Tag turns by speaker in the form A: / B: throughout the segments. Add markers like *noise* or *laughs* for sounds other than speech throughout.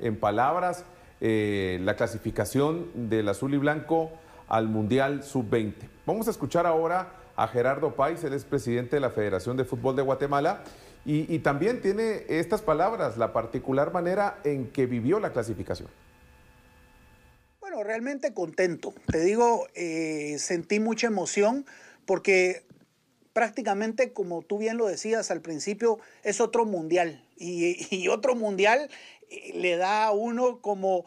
A: en palabras, eh, la clasificación del azul y blanco al Mundial Sub-20. Vamos a escuchar ahora a Gerardo Pais, él es presidente de la Federación de Fútbol de Guatemala, y, también tiene estas palabras, la particular manera en que vivió la clasificación.
B: Bueno, realmente contento. Te digo, eh, sentí mucha emoción porque prácticamente, como tú bien lo decías al principio, es otro mundial. Y, *laughs* otro mundial eh, le da a uno como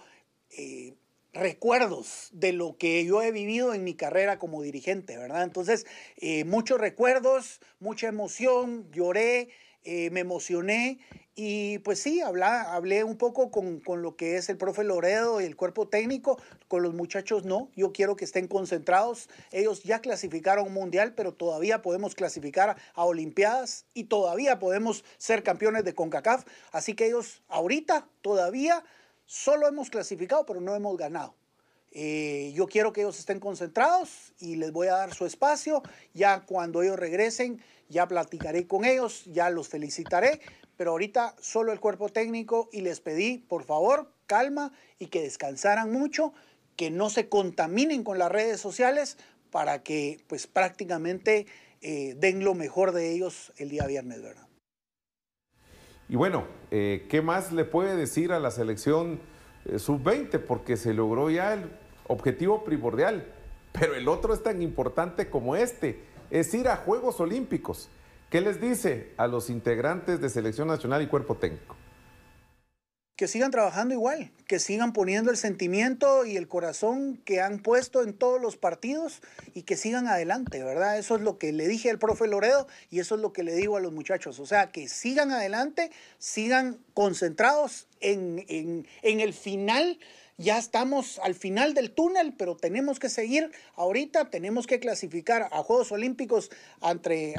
B: eh, recuerdos de lo que yo he vivido en mi carrera como dirigente, ¿verdad? Entonces, eh, muchos recuerdos, mucha emoción, lloré. Eh, me emocioné y pues sí, hablé un poco con, con, lo que es el profe Loredo y el cuerpo técnico, con los muchachos no, yo quiero que estén concentrados, ellos ya clasificaron mundial, pero todavía podemos clasificar a Olimpiadas y todavía podemos ser campeones de CONCACAF, así que ellos ahorita todavía solo hemos clasificado, pero no hemos ganado. Eh, yo quiero que ellos estén concentrados y les voy a dar su espacio. Ya cuando ellos regresen, ya platicaré con ellos, ya los felicitaré. Pero ahorita solo el cuerpo técnico y les pedí, por favor, calma y que descansaran mucho, que no se contaminen con las redes sociales para que pues prácticamente eh, den lo mejor de ellos el día viernes, ¿verdad?
A: Y bueno, eh, ¿qué más le puede decir a la selección? sub-20, porque se logró ya el objetivo primordial, pero el otro es tan importante como este, es ir a Juegos Olímpicos. ¿Qué les dice a los integrantes de Selección Nacional y Cuerpo Técnico?
B: que sigan trabajando igual, que sigan poniendo el sentimiento y el corazón que han puesto en todos los partidos y que sigan adelante, ¿verdad? Eso es lo que le dije al profe Loredo y eso es lo que le digo a los muchachos, o sea, que sigan adelante, sigan concentrados en, en, el final. Ya estamos al final del túnel, pero tenemos que seguir. Ahorita tenemos que clasificar a Juegos Olímpicos ante,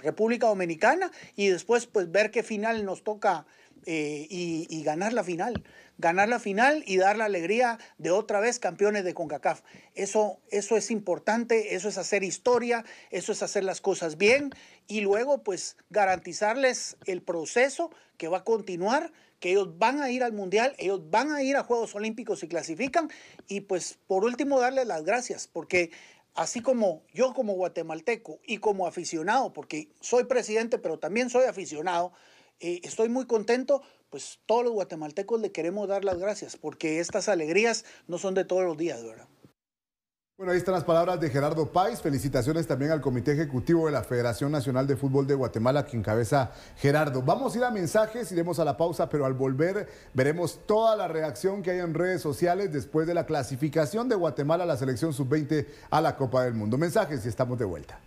B: República Dominicana y después pues ver qué final nos toca eh, y, ganar la final. Ganar la final y dar la alegría de otra vez campeones de CONCACAF. Eso, eso es importante, eso es hacer historia, eso es hacer las cosas bien y luego pues garantizarles el proceso que va a continuar, que ellos van a ir al Mundial, ellos van a ir a Juegos Olímpicos si clasifican y pues por último darles las gracias porque así como yo como guatemalteco y como aficionado, porque soy presidente pero también soy aficionado, estoy muy contento, pues todos los guatemaltecos le queremos dar las gracias, porque estas alegrías no son de todos los días, ¿verdad?
C: Bueno, ahí están las palabras de Gerardo País. Felicitaciones también al Comité Ejecutivo de la Federación Nacional de Fútbol de Guatemala que encabeza Gerardo. Vamos a ir a mensajes, iremos a la pausa, pero al volver veremos toda la reacción que hay en redes sociales después de la clasificación de Guatemala a la selección sub-20 a la Copa del Mundo. Mensajes y estamos de vuelta.